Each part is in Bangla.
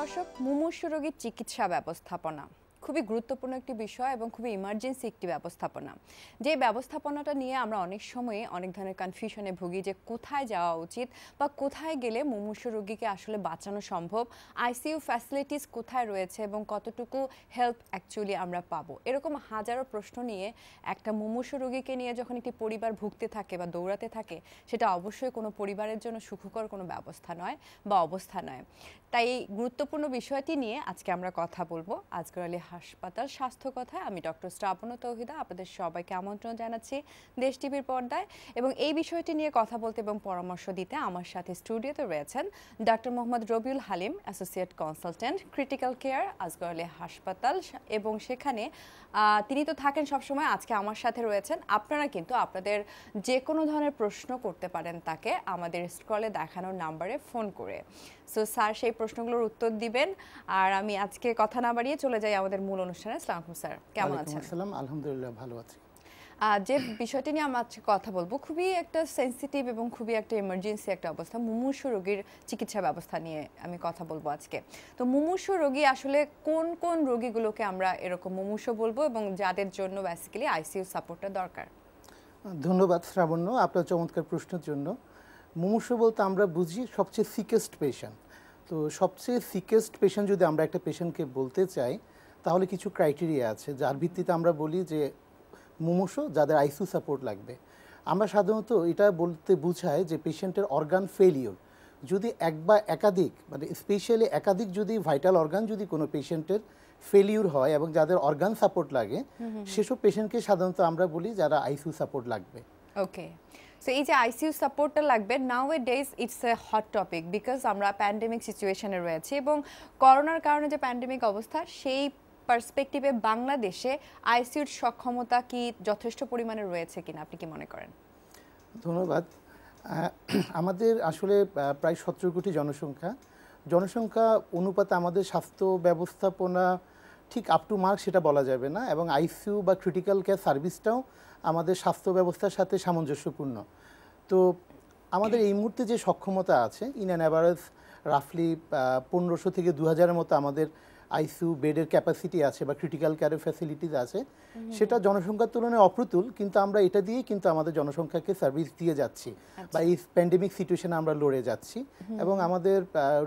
দর্শক মুমূর্ষু রোগীর চিকিৎসা ব্যবস্থাপনা খুবই গুরুত্বপূর্ণ একটি বিষয় এবং খুবই ইমার্জেন্সি একটি ব্যবস্থাপনা যে ব্যবস্থাপনাটা নিয়ে আমরা অনেক সময়ে অনেক ধরনের কনফিউশনে ভুগি যে কোথায় যাওয়া উচিত বা কোথায় গেলে মুমূর্ষ রোগীকে আসলে বাঁচানো সম্ভব আইসিইউ ফ্যাসিলিটিস কোথায় রয়েছে এবং কতটুকু হেল্প অ্যাকচুয়ালি আমরা পাবো এরকম হাজারো প্রশ্ন নিয়ে একটা মুমূর্ষ রোগীকে নিয়ে যখন একটি পরিবার ভুগতে থাকে বা দৌড়াতে থাকে সেটা অবশ্যই কোনো পরিবারের জন্য সুখকর কোনো ব্যবস্থা নয় বা অবস্থা নয় তাই গুরুত্বপূর্ণ বিষয়টি নিয়ে আজকে আমরা কথা বলবো আজকের আলী হাসপাতাল স্বাস্থ্য কথা আমি ডক্টর শ্রাবণ তৌহিদা আপনাদের সবাইকে আমন্ত্রণ জানাচ্ছি দেশ টিভির পর্দায় এবং এই বিষয়টি নিয়ে কথা বলতে এবং পরামর্শ দিতে আমার সাথে স্টুডিওতে রয়েছেন doctor Mohammad Rabiul Halim associate consultant critical care Asgar হাসপাতাল এবং সেখানে তিনি তো থাকেন সবসময় আজকে আমার সাথে রয়েছেন আপনারা কিন্তু আপনাদের যে কোনো ধরনের প্রশ্ন করতে পারেন তাকে আমাদের স্কলে দেখানোর নাম্বারে ফোন করে সো স্যার সেই প্রশ্নগুলোর উত্তর দিবেন আর আমি আজকে কথা না বাড়িয়ে চলে যাই আমাদের আজকের মূল অনুষ্ঠানে আসসালামু আলাইকুম স্যার কেমন আছেন আসসালাম আলহামদুলিল্লাহ ভালো আছি যে বিষয়টি নিয়ে আমরা আজকে কথা বলবো খুবই একটা সেন্সিটিভ এবং খুবই একটা ইমার্জেন্সি একটা অবস্থা মুমূর্ষ রোগীর চিকিৎসা ব্যবস্থা নিয়ে আমি কথা বলবো আজকে তো মুমূর্ষ রোগী আসলে কোন কোন রোগীগুলোকে আমরা এরকম মুমূর্ষ বলবো এবং যাদের জন্য বেসিক্যালি আইসিইউ সাপোর্টটা দরকার ধন্যবাদ শ্রাবণ্য আপনার চমৎকার প্রশ্নের জন্য মুমূর্ষ বলতে আমরা বুঝি সবচেয়ে সিকেস্ট পেশেন্ট তো সবচেয়ে সিকেস্ট পেশেন্ট যদি আমরা একটা পেশেন্টকে বলতে চাই তাহলে কিছু ক্রাইটেরিয়া আছে যার ভিত্তিতে আমরা বলি যে মুমুষ যাদের আইসিউ সাপোর্ট লাগবে আমরা সাধারণত এটা বলতে বুঝায় যে পেশেন্টের অর্গান ফেলিওর যদি এক বা একাধিক মানে স্পেশালি একাধিক যদি ভাইটাল অর্গান যদি কোনো পেশেন্টের ফেলিউর হয় এবং যাদের অর্গান সাপোর্ট লাগে সেসব পেশেন্টকে সাধারণত আমরা বলি যারা আইসিউ সাপোর্ট লাগবে ওকে সো এই যে আইসিইউ সাপোর্টটা লাগবে nowadays it's a hot topic because আমরা প্যান্ডেমিক সিচুয়েশনে রয়েছি এবং করোনার কারণে যে প্যান্ডেমিক অবস্থা সেই পার্সপেক্টিভে বাংলাদেশে আইসিউর সক্ষমতা কি যথেষ্ট পরিমাণে রয়েছে কিনা আপনি কি মনে করেন ধন্যবাদ আমাদের আসলে প্রায় সতেরো কোটি জনসংখ্যা জনসংখ্যা অনুপাতে আমাদের স্বাস্থ্য ব্যবস্থাপনা ঠিক আপ টু মার্ক সেটা বলা যাবে না এবং আইসিইউ বা ক্রিটিক্যাল কেয়ার সার্ভিসটাও আমাদের স্বাস্থ্য ব্যবস্থার সাথে সামঞ্জস্যপূর্ণ তো আমাদের এই মুহূর্তে যে সক্ষমতা আছে ইন অ্যান অ্যাভারেজ রাফলি পনেরোশো থেকে দু হাজারের মতো আমাদের আইসিউ বেডের ক্যাপাসিটি আছে বা ক্রিটিক্যাল কেয়ারের ফ্যাসিলিটিস আছে সেটা জনসংখ্যার তুলনায় অপ্রতুল কিন্তু আমরা এটা দিয়েই কিন্তু আমাদের জনসংখ্যাকে সার্ভিস দিয়ে যাচ্ছি আচ্ছা। বা এই প্যান্ডেমিক সিচুয়েশনে আমরা লড়ে যাচ্ছি এবং আমাদের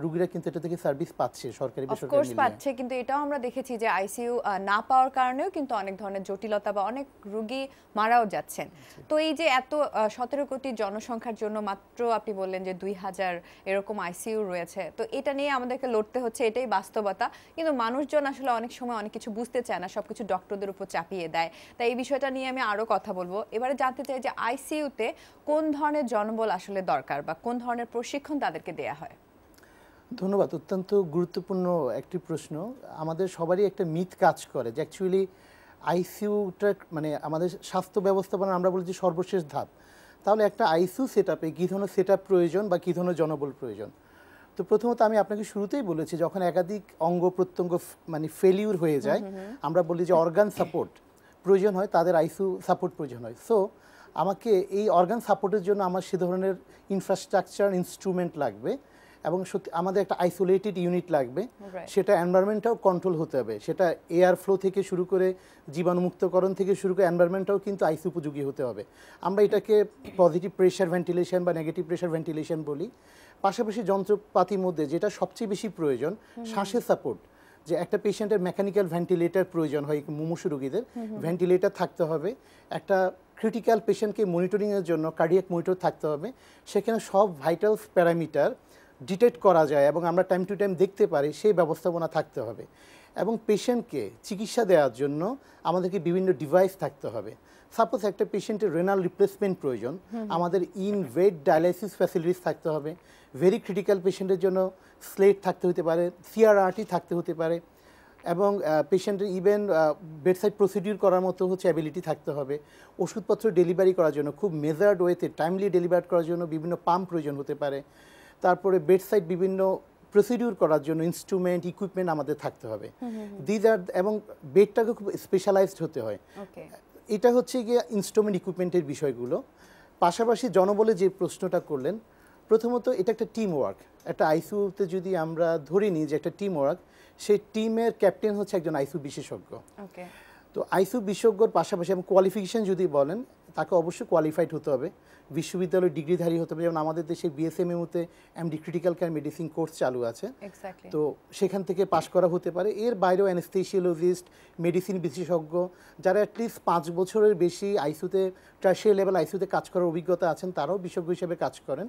রুগীরা কিন্তু এটা থেকে সার্ভিস পাচ্ছে সরকারি বেসরকারি মিলিয়ে পাচ্ছে কিন্তু এটাও আমরা দেখেছি যে আইসিইউ না পাওয়ার কারণেও কিন্তু অনেক ধরনের জটিলতা বা অনেক রোগী মারাও যাচ্ছেন তো এই যে এত সতেরো কোটি জনসংখ্যার জন্য মাত্র আপনি বললেন যে দুই হাজার এরকম আইসিইউ রয়েছে তো এটা নিয়ে আমাদেরকে লড়তে হচ্ছে এটাই বাস্তবতা কিন্তু কিন্তু মানুষজন আসলে অনেক সময় অনেক কিছু বুঝতে চায় না সবকিছু ডক্টরদের উপর চাপিয়ে দেয় তাই এই বিষয়টা নিয়ে আমি আরও কথা বলবো এবারে জানতে চাই যে আইসিইউতে কোন ধরনের জনবল আসলে দরকার বা কোন ধরনের প্রশিক্ষণ তাদেরকে দেয়া হয় ধন্যবাদ অত্যন্ত গুরুত্বপূর্ণ একটি প্রশ্ন আমাদের সবারই একটা মিথ কাজ করে যে অ্যাকচুয়ালি আইসিউটা মানে আমাদের স্বাস্থ্য ব্যবস্থাপনা আমরা বলছি সর্বশেষ ধাপ তাহলে একটা আইসিউ সেট আপে কী ধরনের সেট প্রয়োজন বা কী ধরনের জনবল প্রয়োজন তো প্রথমত আমি আপনাকে শুরুতেই বলেছি যখন একাধিক অঙ্গ প্রত্যঙ্গ মানে ফেলিউর হয়ে যায় আমরা বলি যে অর্গান সাপোর্ট প্রয়োজন হয় তাদের আইসু সাপোর্ট প্রয়োজন হয় সো আমাকে এই অর্গান সাপোর্টের জন্য আমার সে ধরনের ইনফ্রাস্ট্রাকচার ইনস্ট্রুমেন্ট লাগবে এবং সত্যি আমাদের একটা আইসোলেটেড ইউনিট লাগবে সেটা এনভায়রনমেন্টটাও কন্ট্রোল হতে হবে সেটা এয়ার ফ্লো থেকে শুরু করে জীবাণুমুক্তকরণ থেকে শুরু করে এনভায়রনমেন্টটাও কিন্তু আইসি উপযোগী হতে হবে আমরা এটাকে পজিটিভ প্রেশার ভেন্টিলেশন বা নেগেটিভ প্রেশার ভেন্টিলেশন বলি পাশাপাশি যন্ত্রপাতির মধ্যে যেটা সবচেয়ে বেশি প্রয়োজন শ্বাসের সাপোর্ট যে একটা পেশেন্টের মেকানিক্যাল ভেন্টিলেটার প্রয়োজন হয় মুমুষু রোগীদের ভেন্টিলেটার থাকতে হবে একটা ক্রিটিক্যাল পেশেন্টকে মনিটরিংয়ের জন্য কার্ডিয়াক মনিটর থাকতে হবে সেখানে সব ভাইটাল প্যারামিটার ডিটেক্ট করা যায় এবং আমরা টাইম টু টাইম দেখতে পারি সেই ব্যবস্থাপনা থাকতে হবে এবং পেশেন্টকে চিকিৎসা দেওয়ার জন্য আমাদেরকে বিভিন্ন ডিভাইস থাকতে হবে সাপোজ একটা পেশেন্টের রেনাল রিপ্লেসমেন্ট প্রয়োজন আমাদের ইন ওয়েট ডায়ালাইসিস ফ্যাসিলিটিস থাকতে হবে ভেরি ক্রিটিক্যাল পেশেন্টের জন্য স্লেট থাকতে হতে পারে সিআরআরটি থাকতে হতে পারে এবং পেশেন্টের ইভেন বেডসাইড প্রসিডিউর করার মতো হচ্ছে অ্যাবিলিটি থাকতে হবে ওষুধপত্র ডেলিভারি করার জন্য খুব মেজার্ড ওয়েতে টাইমলি ডেলিভার করার জন্য বিভিন্ন পাম্প প্রয়োজন হতে পারে তারপরে বেডসাইড বিভিন্ন প্রসিডিউর করার জন্য ইনস্ট্রুমেন্ট ইকুইপমেন্ট আমাদের থাকতে হবে দিজ আর এবং বেডটাকে খুব স্পেশালাইজড হতে হয় এটা হচ্ছে গিয়ে ইনস্ট্রুমেন্ট ইকুইপমেন্টের বিষয়গুলো পাশাপাশি জনবলে যে প্রশ্নটা করলেন প্রথমত এটা একটা টিম ওয়ার্ক একটা আইসিউতে যদি আমরা ধরে নিই যে একটা টিম ওয়ার্ক সেই টিমের ক্যাপ্টেন হচ্ছে একজন আইসিউ বিশেষজ্ঞ তো আইসিউ বিশেষজ্ঞর পাশাপাশি এবং কোয়ালিফিকেশান যদি বলেন তাকে অবশ্যই কোয়ালিফাইড হতে হবে বিশ্ববিদ্যালয় ডিগ্রিধারী হতে হবে যেমন আমাদের দেশে বিএসএমএমতে MD critical care medicine course চালু আছে তো সেখান থেকে পাশ করা হতে পারে এর বাইরেও অ্যানেস্থেসিওলজিস্ট মেডিসিন বিশেষজ্ঞ যারা অ্যাটলিস্ট পাঁচ বছরের বেশি আইসিউতে টার্সিয়ার লেভেল আইসিউতে কাজ করার অভিজ্ঞতা আছেন তারাও বিশেষজ্ঞ হিসেবে কাজ করেন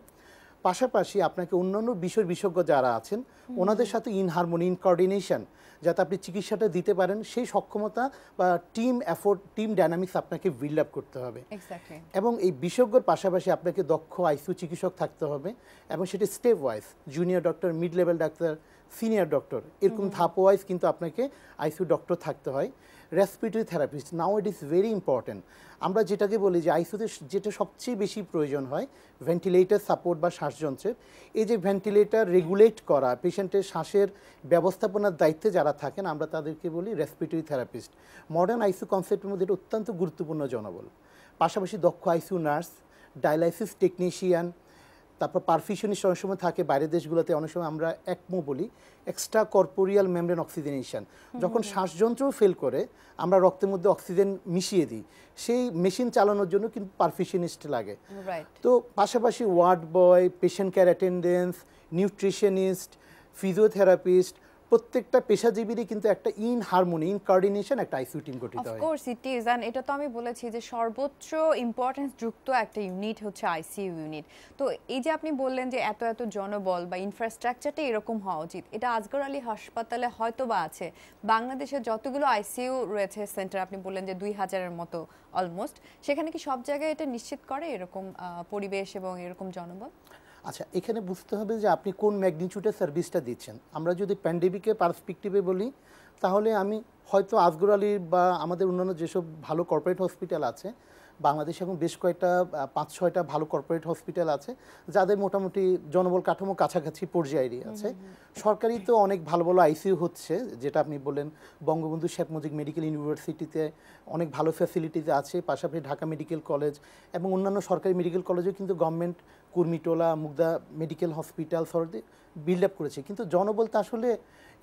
পাশাপাশি আপনাকে অন্যান্য বিষয় বিশেষজ্ঞ যারা আছেন ওনাদের সাথে ইন হারমোনি ইন যাতে আপনি চিকিৎসাটা দিতে পারেন সেই সক্ষমতা বা টিম অ্যাফোর্ড টিম ডায়নামিক্স আপনাকে বিল্ড আপ করতে হবে এবং এই বিশেষজ্ঞর পাশাপাশি আপনাকে দক্ষ আইসিউ চিকিৎসক থাকতে হবে এবং সেটি stepwise junior doctor mid level ডাক্তার সিনিয়র ডক্টর এরকম ধাপ ওয়াইজ কিন্তু আপনাকে আইসিউ ডক্টর থাকতে হয় respiratory therapist now it is very important আমরা যেটাকে বলি যে আইসিউতে যেটা সবচেয়ে বেশি প্রয়োজন হয় ভেন্টিলেটার সাপোর্ট বা শ্বাসযন্ত্রের এই যে ভেন্টিলেটার রেগুলেট করা পেশেন্টের শ্বাসের ব্যবস্থাপনার দায়িত্বে যারা থাকেন আমরা তাদেরকে বলি রেসপিরেটরি থেরাপিস্ট মডার্ন আইসিউ কনসেপ্টের মধ্যে এটা অত্যন্ত গুরুত্বপূর্ণ জনবল পাশাপাশি দক্ষ আইসিউ নার্স ডায়ালাইসিস টেকনিশিয়ান তারপর পারফিউশনিস্ট অনেক সময় থাকে বাইরের দেশগুলোতে অনেক সময় আমরা একমো বলি এক্সট্রা কর্পোরিয়াল মেমব্রেন অক্সিজেনেশন যখন শ্বাসযন্ত্র ফেল করে আমরা রক্তের মধ্যে অক্সিজেন মিশিয়ে দিই সেই মেশিন চালানোর জন্য কিন্তু পারফিউশনিস্ট লাগে তো পাশাপাশি ward boy patient care attendance nutritionist physiotherapist প্রত্যেকটা পেশাজীবীরই কিন্তু একটা ইন হারমোনি ইন কোঅর্ডিনেশন একটা আইসিইউ টিম গঠিত হয় অফকোর্স ইট ইজ এন্ড এটা তো আমি বলেছি যে সর্বোচ্চ ইম্পর্টেন্স যুক্ত একটা ইউনিট হচ্ছে আইসিইউ ইউনিট তো এই যে আপনি বললেন যে এত এত জনবল বা ইনফ্রাস্ট্রাকচারটা এরকম হওয়া উচিত এটা আজগর আলী হাসপাতালে হয়তো বা আছে বাংলাদেশে যতগুলো আইসিইউ রয়েছে সেন্টার আপনি বললেন যে দুই হাজারের মতো অলমোস্ট সেখানে কি সব জায়গায় এটা নিশ্চিত করে এরকম পরিবেশ এবং এরকম জনবল আচ্ছা এখানে বুঝতে হবে যে আপনি কোন ম্যাগনিচিউডের সার্ভিসটা দিচ্ছেন আমরা যদি প্যান্ডেমিকের পার্সপেক্টিভে বলি তাহলে আমি হয়তো আজগর আলী বা আমাদের অন্যান্য যেসব ভালো কর্পোরেট হসপিটাল আছে বাংলাদেশে এখন বেশ কয়েকটা পাঁচ ছয়টা ভালো কর্পোরেট হসপিটাল আছে যাদের মোটামুটি জনবল কাঠামো কাছাকাছি পর্যায়েরই আছে সরকারি তো অনেক ভালো ভালো আইসিইউ হচ্ছে যেটা আপনি বললেন বঙ্গবন্ধু শেখ মুজিব মেডিকেল ইউনিভার্সিটিতে অনেক ভালো ফ্যাসিলিটিস আছে পাশাপাশি ঢাকা মেডিকেল কলেজ এবং অন্যান্য সরকারি মেডিকেল কলেজেও কিন্তু government Kurmitola Mugda medical hospital সরদি বিল্ড আপ করেছে কিন্তু জনবল তো আসলে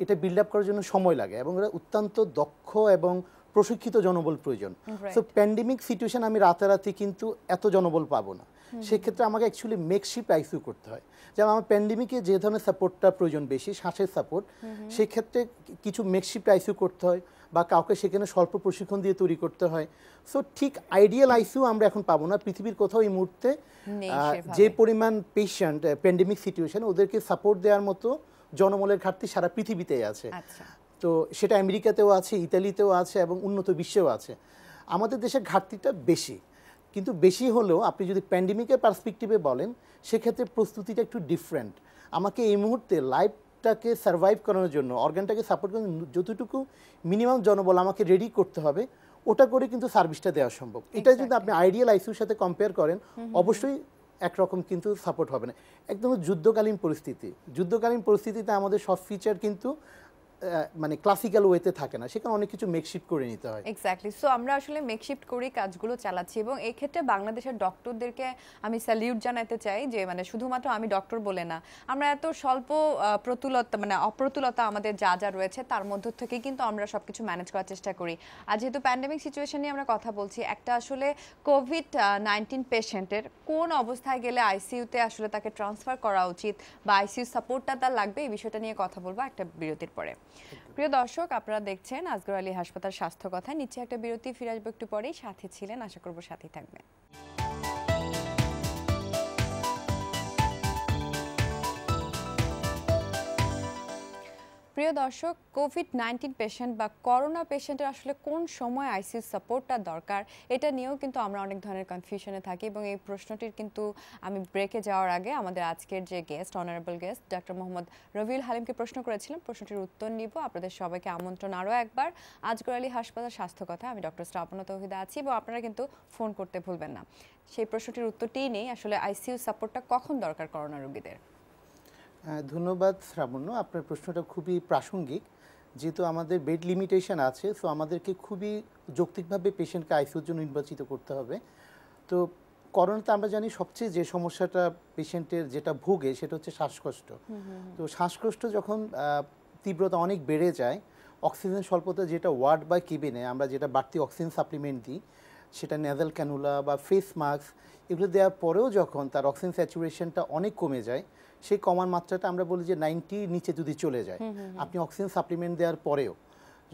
এটা বিল্ড আপ করার জন্য সময় লাগে এবং ওরা অত্যন্ত দক্ষ এবং প্রশিক্ষিত জনবল প্রয়োজন সো প্যান্ডেমিক সিচুয়েশন আমি রাতারাতি কিন্তু এত জনবল পাবো না সেক্ষেত্রে আমাকে অ্যাকচুয়ালি মেকশিপ আইসিউ করতে হয় যেমন আমার প্যান্ডেমিকে যে ধরনের সাপোর্টটা প্রয়োজন বেশি শ্বাসের সাপোর্ট সেক্ষেত্রে কিছু মেকশিপ আইসিউ করতে হয় বা কাউকে সেখানে স্বল্প প্রশিক্ষণ দিয়ে তৈরি করতে হয় সো ঠিক আইডিয়াল আইসিউ আমরা এখন পাবো না পৃথিবীর কোথাও এই মুহূর্তে যে পরিমাণ পেশেন্ট প্যান্ডেমিক সিচুয়েশন ওদেরকে সাপোর্ট দেওয়ার মতো জনমলের ঘাটতি সারা পৃথিবীতেই আছে আচ্ছা। তো সেটা আমেরিকাতেও আছে ইতালিতেও আছে এবং উন্নত বিশ্বেও আছে আমাদের দেশের ঘাটতিটা বেশি কিন্তু বেশি হলেও আপনি যদি প্যান্ডেমিকের পার্সপেক্টিভে বলেন সেক্ষেত্রে প্রস্তুতিটা একটু ডিফারেন্ট আমাকে এই মুহূর্তে লাইফটাকে সার্ভাইভ করানোর জন্য অর্গানটাকে সাপোর্ট করানোর যতটুকু মিনিমাম জনবল আমাকে রেডি করতে হবে ওটা করে কিন্তু সার্ভিসটা দেওয়া সম্ভব এটা যদি আপনি আইডিয়াল আইসিউর সাথে কম্পেয়ার করেন অবশ্যই একরকম কিন্তু সাপোর্ট হবে না একদম যুদ্ধকালীন পরিস্থিতি যুদ্ধকালীন পরিস্থিতিতে আমাদের সব ফিচার কিন্তু মানে ক্লাসিক্যাল ওয়েতে থাকে না সেখানে অনেক কিছু মেকশিফট করে নিতে হয় এক্স্যাক্টলি সো আমরা আসলে মেকশিফট করেই কাজগুলো চালাচ্ছি এবং এই ক্ষেত্রে বাংলাদেশের ডক্টরদেরকে আমি স্যালিউট জানাতে চাই যে মানে শুধুমাত্র আমি ডক্টর বলে না আমরা এত স্বল্প প্রতুলতা মানে অপ্রতুলতা আমাদের যা যা রয়েছে তার মধ্য থেকে কিন্তু আমরা সব কিছু ম্যানেজ করার চেষ্টা করি আর যেহেতু প্যান্ডেমিক সিচুয়েশন নিয়ে আমরা কথা বলছি একটা আসলে কোভিড নাইন্টিন পেশেন্টের কোন অবস্থায় গেলে আইসিইউতে আসলে তাকে ট্রান্সফার করা উচিত বা আইসিইউ সাপোর্টটা তার লাগবে এই বিষয়টা নিয়ে কথা বলবো একটা বিরতির পরে প্রিয় দর্শক আপনারা দেখছেন আজগর আলী হাসপাতাল স্বাস্থ্য কথা নিচে একটা বিরতি ফিরে আসবো একটু পরেই সাথে ছিলেন আশা করবো সাথেই থাকবেন প্রিয় দর্শক কোভিড নাইন্টিন পেশেন্ট বা করোনা পেশেন্টের আসলে কোন সময় আইসিউ সাপোর্টটা দরকার এটা নিয়েও কিন্তু আমরা অনেক ধরনের কনফিউশনে থাকি এবং এই প্রশ্নটির কিন্তু আমি ব্রেকে যাওয়ার আগে আমাদের আজকের যে guest honourable guest doctor Mohammad Rabiul হালিমকে প্রশ্ন করেছিলাম প্রশ্নটির উত্তর নিব আপনাদের সবাইকে আমন্ত্রণ আরও একবার আজগর আলী হাসপাতাল স্বাস্থ্য কথা আমি ডক্টর স্টাপনা তহিদা আছি এবং আপনারা কিন্তু ফোন করতে ভুলবেন না সেই প্রশ্নটির উত্তরটিই নেই আসলে আইসিইউ সাপোর্টটা কখন দরকার করোনা রোগীদের ধন্যবাদ শ্রাবণ্য আপনার প্রশ্নটা খুবই প্রাসঙ্গিক যেহেতু আমাদের বেড লিমিটেশন আছে সো আমাদেরকে খুবই যৌক্তিকভাবে পেশেন্টকে আইসিউর জন্য নির্বাচিত করতে হবে তো করোনাতে আমরা জানি সবচেয়ে যে সমস্যাটা পেশেন্টের যেটা ভোগে সেটা হচ্ছে শ্বাসকষ্ট তো শ্বাসকষ্ট যখন তীব্রতা অনেক বেড়ে যায় অক্সিজেন স্বল্পতা যেটা ওয়ার্ড বা কেবিনে আমরা যেটা বাড়তি অক্সিজেন সাপ্লিমেন্ট দিই সেটা নেজাল ক্যানুলা বা ফেস মাস্ক এগুলো দেওয়ার পরেও যখন তার অক্সিজেন স্যাচুরেশনটা অনেক কমে যায় সেই কমার মাত্রাটা আমরা বলি যে নাইনটি নিচে যদি চলে যায় আপনি অক্সিজেন সাপ্লিমেন্ট দেওয়ার পরেও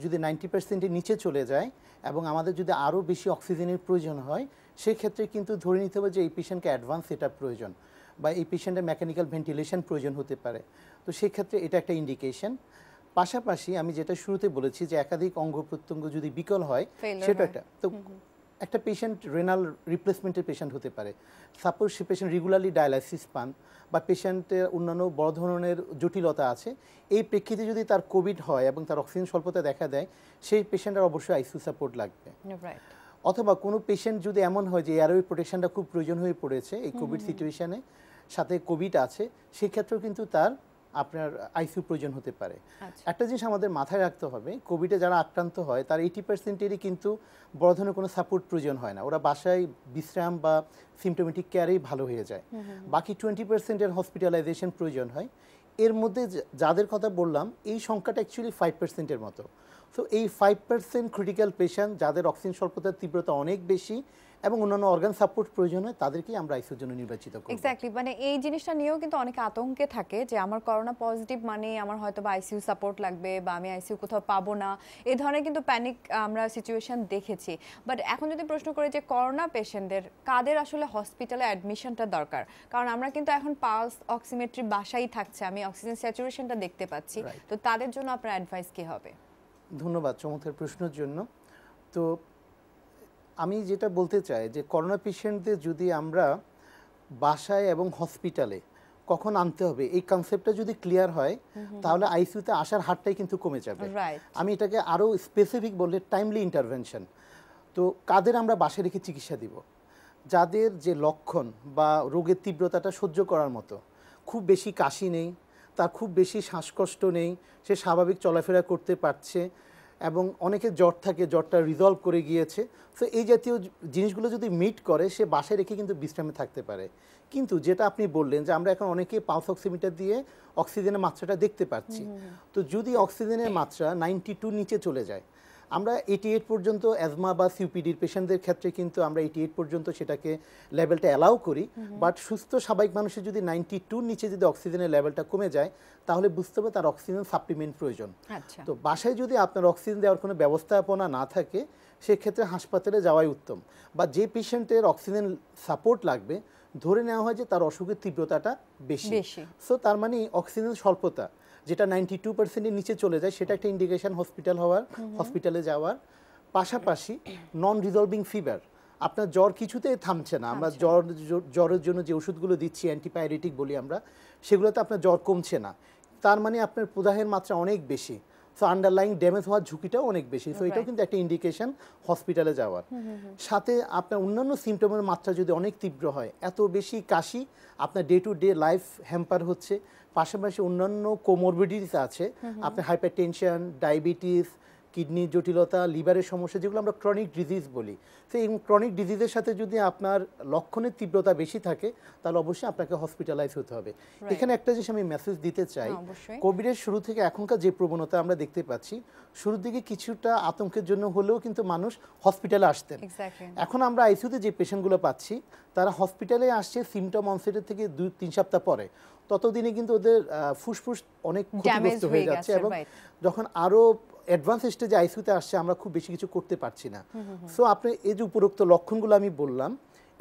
যদি নাইনটি পার্সেন্টের নিচে চলে যায় এবং আমাদের যদি আরও বেশি অক্সিজেনের প্রয়োজন হয় সেক্ষেত্রে কিন্তু ধরে নিতে হবে যে এই পেশেন্টকে অ্যাডভান্স সেটা প্রয়োজন বা এই পেশেন্টের মেকানিক্যাল ভেন্টিলেশন প্রয়োজন হতে পারে তো সেক্ষেত্রে এটা একটা ইন্ডিকেশন পাশাপাশি আমি যেটা শুরুতে বলেছি যে একাধিক অঙ্গ প্রত্যঙ্গ যদি বিকল হয় সেটা একটা তো একটা পেশেন্ট রেনাল রিপ্লেসমেন্টের পেশেন্ট হতে পারে সাপোজ সে পেশেন্ট রেগুলারলি ডায়ালাইসিস পান বা পেশেন্টের অন্যান্য বড় ধরনের জটিলতা আছে এই প্রেক্ষিতে যদি তার কোভিড হয় এবং তার অক্সিজেন স্বল্পতা দেখা দেয় সেই পেশেন্টের অবশ্যই আইসিউ সাপোর্ট লাগবে অথবা কোনো পেশেন্ট যদি এমন হয় যে এয়ারওয়ে প্রোটেকশনটা খুব প্রয়োজন হয়ে পড়েছে এই কোভিড সিচুয়েশানে সাথে কোভিড আছে সেক্ষেত্রেও কিন্তু তার আপনার আইসিউ প্রয়োজন হতে পারে আচ্ছা। একটা জিনিস আমাদের মাথায় রাখতে হবে কোভিডে যারা আক্রান্ত হয় তার এইটি পার্সেন্টেরই কিন্তু বড় ধরনের কোনো সাপোর্ট প্রয়োজন হয় না ওরা বাসায় বিশ্রাম বা সিমটোমেটিক কেয়ারেই ভালো হয়ে যায় বাকি টোয়েন্টি পার্সেন্টের হসপিটালাইজেশন প্রয়োজন হয় এর মধ্যে যাদের কথা বললাম এই সংখ্যাটা অ্যাকচুয়ালি ফাইভ পার্সেন্টের মতো তো এই ফাইভ পার্সেন্ট ক্রিটিক্যাল পেশেন্ট যাদের অক্সিজেন স্বল্পতার তীব্রতা অনেক বেশি এবং অন্যান্য অর্গান সাপোর্ট প্রয়োজন হয় তাদেরকেই আমরা আইসিউর জন্য নির্বাচিত করি এক্স্যাক্টলি মানে এই জিনিসটা নিয়েও কিন্তু অনেকে আতঙ্কে থাকে যে আমার করোনা পজিটিভ মানে আমার হয়তো বা আইসিইউ সাপোর্ট লাগবে বা আমি আইসিইউ কোথাও পাবো না এ ধরনের কিন্তু প্যানিক আমরা সিচুয়েশন দেখেছি বাট এখন যদি প্রশ্ন করি যে করোনা পেশেন্টদের কাদের আসলে হসপিটালে অ্যাডমিশনটা দরকার কারণ আমরা কিন্তু এখন পালস অক্সিমেট্রি বাসাই থাকছে আমি অক্সিজেন স্যাচুরেশনটা দেখতে পাচ্ছি তো তাদের জন্য আপনার অ্যাডভাইস কী হবে ধন্যবাদ চমৎকার প্রশ্নের জন্য তো আমি যেটা বলতে চাই যে করোনা পেশেন্টদের যদি আমরা বাসায় এবং হসপিটালে কখন আনতে হবে এই কনসেপ্টটা যদি ক্লিয়ার হয় তাহলে আইসিউতে আসার হারটাই কিন্তু কমে যাবে আমি এটাকে আরও স্পেসিফিক বললে টাইমলি ইন্টারভেনশন তো কাদের আমরা বাসায় রেখে চিকিৎসা দিব যাদের যে লক্ষণ বা রোগের তীব্রতাটা সহ্য করার মতো খুব বেশি কাশি নেই তার খুব বেশি শ্বাসকষ্ট নেই সে স্বাভাবিক চলাফেরা করতে পারছে এবং অনেকে জ্বর থাকে জ্বরটা রিজলভ করে গিয়েছে তো এই জাতীয় জিনিসগুলো যদি মিট করে সে বাসায় রেখে কিন্তু বিশ্রামে থাকতে পারে কিন্তু যেটা আপনি বললেন যে আমরা এখন অনেকেই পাউস অক্সিমিটার দিয়ে অক্সিজেনের মাত্রাটা দেখতে পাচ্ছি তো যদি অক্সিজেনের মাত্রা নাইনটি টু নিচে চলে যায় আমরা এইটি এইট পর্যন্ত অ্যাজমা বা সিউপিডির পেশেন্টদের ক্ষেত্রে কিন্তু আমরা এইটি এইট পর্যন্ত সেটাকে লেভেলটা অ্যালাউ করি বাট সুস্থ স্বাভাবিক মানুষের যদি নাইনটি টুর নিচে যদি অক্সিজেনের লেভেলটা কমে যায় তাহলে বুঝতে হবে তার অক্সিজেন সাপ্লিমেন্ট প্রয়োজন আচ্ছা। তো বাসায় যদি আপনার অক্সিজেন দেওয়ার কোনো ব্যবস্থাপনা না থাকে সেক্ষেত্রে হাসপাতালে যাওয়াই উত্তম বা যে পেশেন্টের অক্সিজেন সাপোর্ট লাগবে ধরে নেওয়া হয় যে তার অসুখের তীব্রতাটা বেশি সো তার মানে অক্সিজেন স্বল্পতা যেটা নাইনটি টু পার্সেন্টের নিচে চলে যায় সেটা একটা ইন্ডিকেশান হসপিটাল হওয়ার হসপিটালে যাওয়ার পাশাপাশি নন রিজলভিং ফিভার আপনার জ্বর কিছুতেই থামছে না আমরা জ্বর জ্বরের জন্য যে ওষুধগুলো দিচ্ছি অ্যান্টিবায়োটিক বলি আমরা সেগুলোতে আপনার জ্বর কমছে না তার মানে আপনার প্রদাহের মাত্রা অনেক বেশি সো আন্ডারলাইং ড্যামেজ হওয়ার ঝুঁকিটাও অনেক বেশি সো এটাও কিন্তু একটা ইন্ডিকেশন হসপিটালে যাওয়ার সাথে আপনার অন্যান্য সিমটমের মাত্রা যদি অনেক তীব্র হয় এত বেশি কাশি আপনার day to day life hamper হচ্ছে পাশাপাশি অন্যান্য কোমরবিডিটিস আছে আপনার হাইপার টেনশন ডায়াবেটিস কিডনির জটিলতা লিভারের সমস্যা যেগুলো আমরা ক্রনিক ডিজিজ বলি তো এই ক্রনিক ডিজিজের সাথে যদি আপনার লক্ষণের তীব্রতা বেশি থাকে তাহলে অবশ্যই আপনাকে হসপিটালাইজ হতে হবে এখানে একটা জিনিস আমি মেসেজ দিতে চাই কোভিডের হ্যাঁ, শুরু থেকে এখনকার যে প্রবণতা আমরা দেখতে পাচ্ছি শুরুর দিকে কিছুটা আতঙ্কের জন্য হলেও কিন্তু মানুষ হসপিটালে আসতেন এখন আমরা আইসিউতে যে পেশেন্টগুলো পাচ্ছি তারা হসপিটালে আসছে সিমটম অনসেটের থেকে দুই তিন সপ্তাহ পরে ততদিনে কিন্তু ওদের ফুসফুস অনেক ক্ষতিগ্রস্ত হয়ে যাচ্ছে এবং যখন আরও অ্যাডভান্স স্টেজে আইসিউতে আসছে আমরা খুব বেশি কিছু করতে পারছি না সো আপনি এই যে উপরোক্ত লক্ষণগুলো আমি বললাম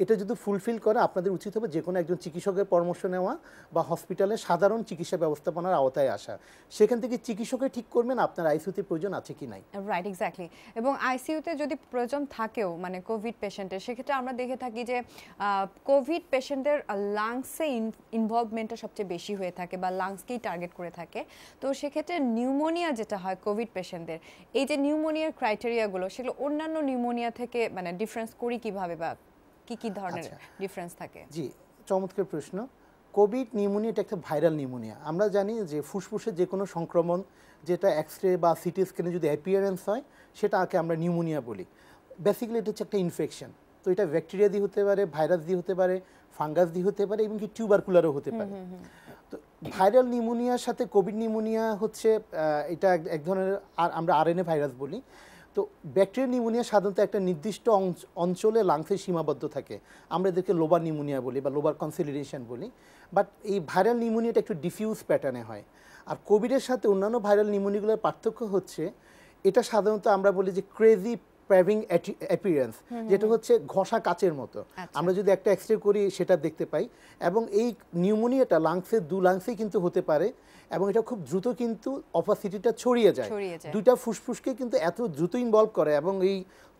এটা যদি ফুলফিল করে আপনাদের উচিত হবে যে কোনো একজন চিকিৎসকের পরামর্শ নেওয়া বা হসপিটালে সাধারণ চিকিৎসা ব্যবস্থাপনার আওতায় আসা সেখান থেকে চিকিৎসকের ঠিক করবেন আপনার আইসিউতে প্রয়োজন আছে কি নাই রাইট এক্স্যাক্টলি এবং আইসিউতে যদি প্রয়োজন থাকেও মানে কোভিড পেশেন্টের সেক্ষেত্রে আমরা দেখে থাকি যে কোভিড পেশেন্টের লাংসে ইনভলভমেন্টটা সবচেয়ে বেশি হয়ে থাকে বা লাংসকেই টার্গেট করে থাকে তো সেক্ষেত্রে নিউমোনিয়া যেটা হয় কোভিড পেশেন্টদের এই যে নিউমোনিয়ার ক্রাইটেরিয়াগুলো সেগুলো অন্যান্য নিউমোনিয়া থেকে মানে ডিফারেন্স করি কিভাবে বা কি কি ধরনের ডিফারেন্স আচ্ছা। থাকে জি চমৎকার প্রশ্ন কোভিড নিউমোনিয়াটা একটা ভাইরাল নিউমোনিয়া আমরা জানি যে ফুসফুসে যে কোনো সংক্রমণ যেটা এক্স রে বা সিটি স্ক্যানে যদি অ্যাপিয়ারেন্স হয় সেটাকে আমরা নিউমোনিয়া বলি বেসিক্যালি এটা হচ্ছে একটা ইনফেকশন তো এটা ব্যাকটেরিয়া দিয়ে হতে পারে ভাইরাস দিয়ে হতে পারে ফাঙ্গাস দিয়ে হতে পারে এবং কি টিউবারকুলারও হতে পারে তো ভাইরাল নিউমোনিয়ার সাথে কোভিড নিউমোনিয়া হচ্ছে এটা এক ধরনের আর আমরা আরএনএ ভাইরাস বলি তো ব্যাকটেরিয়া নিউমোনিয়া সাধারণত একটা নির্দিষ্ট অঞ্চলে লাংসে সীমাবদ্ধ থাকে আমরা এদেরকে লোবার নিউমোনিয়া বলি বা লোবার কনসিলিডেশন বলি বাট এই ভাইরাল নিউমোনিয়াটা একটু ডিফিউজ প্যাটার্নে হয় আর কোভিডের সাথে অন্যান্য ভাইরাল নিউমোনিয়াগুলোর পার্থক্য হচ্ছে এটা সাধারণত আমরা বলি যে ক্রেজি প্যাভিং অ্যাপিয়ারেন্স যেটা হচ্ছে ঘষা কাচের মতো আচ্ছা। আমরা যদি একটা এক্সরে করি সেটা দেখতে পাই এবং এই নিউমোনিয়াটা লাংসের দু লাংসে কিন্তু হতে পারে এবং এটা খুব দ্রুত কিন্তু অপাসিটিটা ছড়িয়ে যায় দুইটা ফুসফুসকে কিন্তু এত দ্রুত ইনভলভ করে এবং এই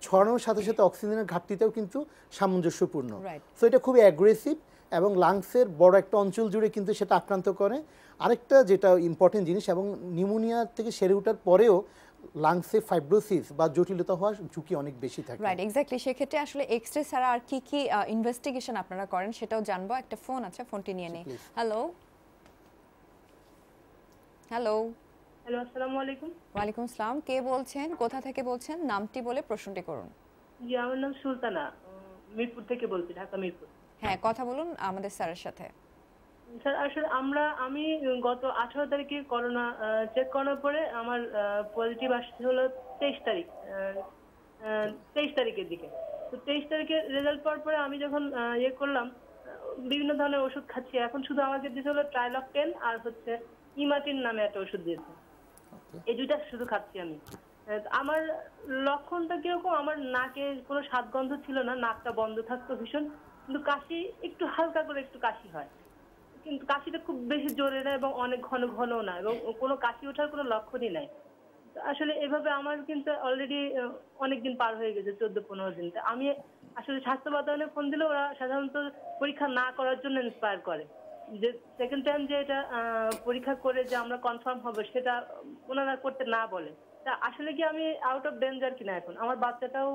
ছড়ানোর সাথে সাথে অক্সিজেনের ঘাটতিটাও কিন্তু সামঞ্জস্যপূর্ণ তো এটা খুব অ্যাগ্রেসিভ এবং লাংসের বড় একটা অঞ্চল জুড়ে কিন্তু সেটা আক্রান্ত করে আরেকটা যেটা ইম্পর্টেন্ট জিনিস এবং নিউমোনিয়া থেকে সেরে ওঠার পরেও লাংসে ফাইব্রোসিস বা জটিলতা হওয়ার ঝুঁকি অনেক বেশি থাকে রাইট এক্স্যাক্টলি সেক্ষেত্রে আসলে এক্সরে ছাড়া আর কি কি ইনভেস্টিগেশন আপনারা করেন সেটাও জানবো একটা ফোন আছে ফোনটি নিয়ে নেই হ্যালো হ্যালো হ্যালো আসসালামু আলাইকুম ওয়ালাইকুম আসসালাম কে বলছেন কোথা থেকে বলছেন নামটি বলে প্রশ্নটি করুন জি আমার নাম সুলতানা মিরপুর থেকে বলছি ঢাকা মিরপুর হ্যাঁ কথা বলুন আমাদের স্যারের সাথে স্যার আসলে আমরা আমি গত আঠারো তারিখে করোনা চেক করানোর পরে আমার পজিটিভ আসছে হলো তেইশ তারিখ তেইশ তারিখের দিকে তো তেইশ তারিখে রেজাল্ট পাওয়ার পরে আমি যখন ইয়ে করলাম বিভিন্ন ধরনের ওষুধ খাচ্ছি এখন শুধু আমাকে দিতে হলো ট্রাইলক টেন আর হচ্ছে ইমাটিন নামে একটা ওষুধ দিয়েছে এই দুইটা শুধু খাচ্ছি আমি আমার লক্ষণটা কিরকম আমার নাকে কোনো স্বাদগন্ধ ছিল না নাকটা বন্ধ থাকতো ভীষণ কিন্তু কাশি একটু হালকা করে একটু কাশি হয় কিন্তু কাশিটা খুব বেশি জোরে না এবং অনেক ঘন ঘন না এবং কোনো কাশি ওঠার কোনো লক্ষণই নাই আসলে এভাবে আমার কিন্তু অলরেডি অনেক দিন পার হয়ে গেছে চোদ্দ পনেরো দিন আমি আসলে স্বাস্থ্য বাতায়নে ফোন দিলে ওরা সাধারণত পরীক্ষা না করার জন্য ইন্সপায়ার করে যে সেকেন্ড টাইম যে এটা পরীক্ষা করে যে আমরা কনফার্ম হবে সেটা ওনারা করতে না বলে তা আসলে কি আমি আউট অফ ডেঞ্জার কিনা এখন আমার বাচ্চাটাও